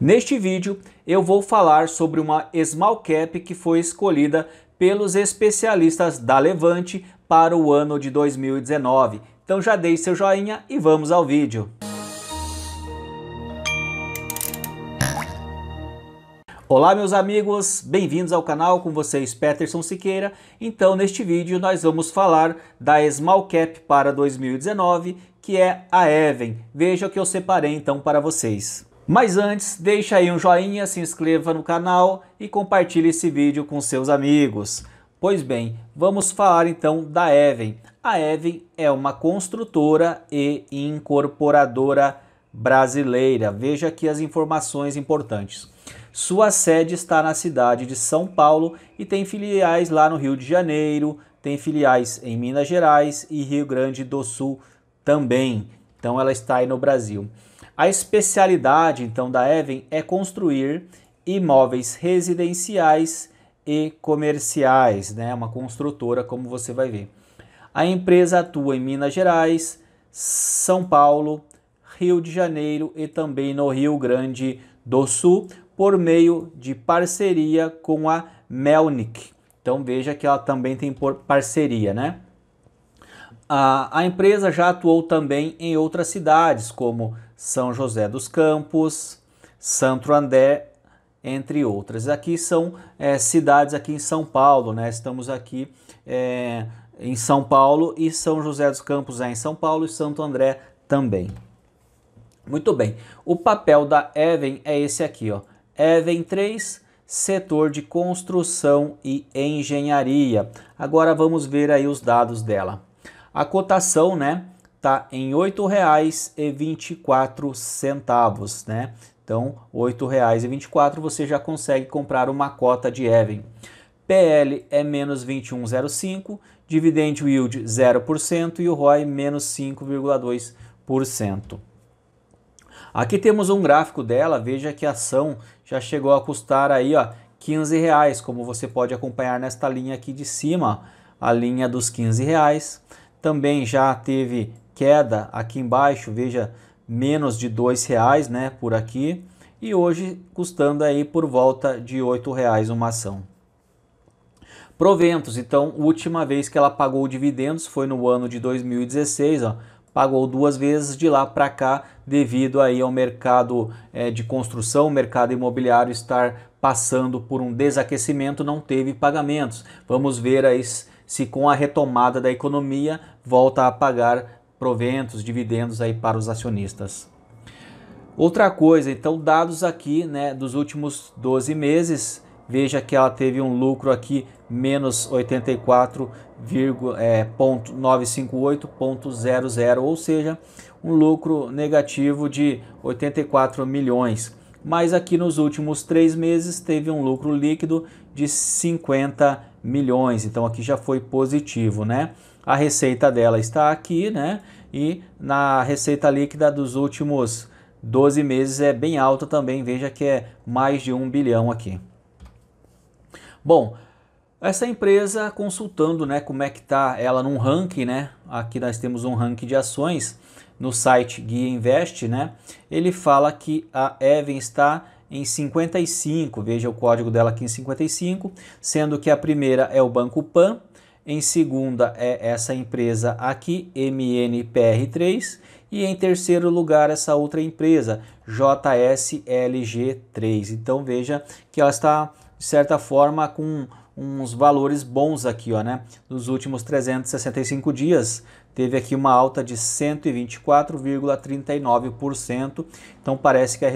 Neste vídeo eu vou falar sobre uma small cap que foi escolhida pelos especialistas da Levante para o ano de 2019. Então já deixe seu joinha e vamos ao vídeo. Olá meus amigos, bem-vindos ao canal com vocês Peterson Siqueira. Então neste vídeo nós vamos falar da Small Cap para 2019, que é a Even. Veja o que eu separei então para vocês. Mas antes, deixa aí um joinha, se inscreva no canal e compartilhe esse vídeo com seus amigos. Pois bem, vamos falar então da Even. A Even é uma construtora e incorporadora brasileira. Veja aqui as informações importantes. Sua sede está na cidade de São Paulo e tem filiais lá no Rio de Janeiro, tem filiais em Minas Gerais e Rio Grande do Sul também. Então ela está aí no Brasil. A especialidade então da Even é construir imóveis residenciais e comerciais, né? Uma construtora, como você vai ver. A empresa atua em Minas Gerais, São Paulo, Rio de Janeiro e também no Rio Grande do Sul por meio de parceria com a Melnick. Então veja que ela também tem parceria, né? A, a empresa já atuou também em outras cidades como são José dos Campos, Santo André, entre outras. Aqui são é, cidades aqui em São Paulo, né? Estamos aqui é, em São Paulo e São José dos Campos é em São Paulo e Santo André também. Muito bem. O papel da Even é esse aqui, ó. Even 3, setor de construção e engenharia. Agora vamos ver aí os dados dela. A cotação, né? tá em R$ 8,24, né? Então, R$ 8,24 você já consegue comprar uma cota de Even. PL é menos 21,05, dividend yield 0% e o ROI menos 5,2%. Aqui temos um gráfico dela, veja que a ação já chegou a custar aí, ó, 15 reais, como você pode acompanhar nesta linha aqui de cima, a linha dos 15 reais. Também já teve queda aqui embaixo, veja, menos de dois reais, né, por aqui, e hoje custando aí por volta de oito reais uma ação. Proventos, então, última vez que ela pagou dividendos foi no ano de 2016, ó, pagou duas vezes de lá para cá devido aí ao mercado é, de construção, o mercado imobiliário estar passando por um desaquecimento, não teve pagamentos. Vamos ver aí se com a retomada da economia volta a pagar proventos, dividendos aí para os acionistas. Outra coisa, então dados aqui, né, dos últimos 12 meses, veja que ela teve um lucro aqui menos 84,958,00, é, ou seja, um lucro negativo de 84 milhões. Mas aqui nos últimos três meses teve um lucro líquido de 50 milhões, então aqui já foi positivo, né? a receita dela está aqui, né? E na receita líquida dos últimos 12 meses é bem alta também, veja que é mais de um bilhão aqui. Bom, essa empresa consultando, né, como é que tá ela num ranking, né? Aqui nós temos um ranking de ações no site Guia Invest, né? Ele fala que a Even está em 55, veja o código dela aqui em 55, sendo que a primeira é o Banco Pan, em segunda é essa empresa aqui, MNPR3. E em terceiro lugar, essa outra empresa, JSLG3. Então veja que ela está, de certa forma, com uns valores bons aqui, ó, né? Nos últimos 365 dias, teve aqui uma alta de 124,39%. Então parece que a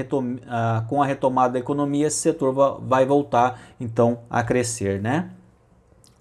ah, com a retomada da economia, esse setor vai voltar então a crescer, né?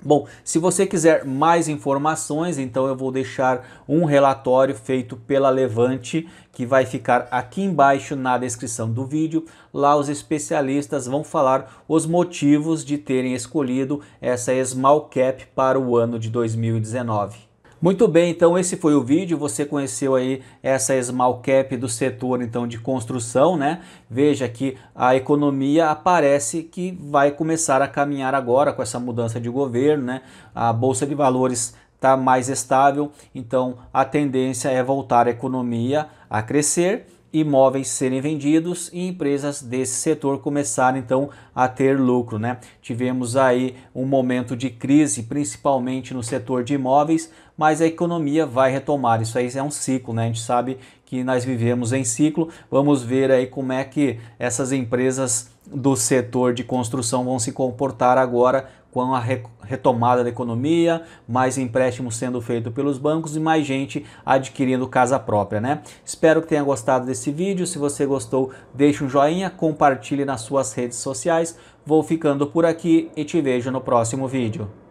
Bom, se você quiser mais informações, então eu vou deixar um relatório feito pela Levante, que vai ficar aqui embaixo na descrição do vídeo. Lá os especialistas vão falar os motivos de terem escolhido essa small cap para o ano de 2019. Muito bem, então esse foi o vídeo, você conheceu aí essa small cap do setor então de construção, né? Veja que a economia aparece que vai começar a caminhar agora com essa mudança de governo, né? A bolsa de valores está mais estável, então a tendência é voltar a economia a crescer imóveis serem vendidos e empresas desse setor começarem então a ter lucro, né? Tivemos aí um momento de crise, principalmente no setor de imóveis, mas a economia vai retomar. Isso aí é um ciclo, né? A gente sabe que nós vivemos em ciclo. Vamos ver aí como é que essas empresas do setor de construção vão se comportar agora com a retomada da economia, mais empréstimos sendo feitos pelos bancos e mais gente adquirindo casa própria, né? Espero que tenha gostado desse vídeo. Se você gostou, deixe um joinha, compartilhe nas suas redes sociais. Vou ficando por aqui e te vejo no próximo vídeo.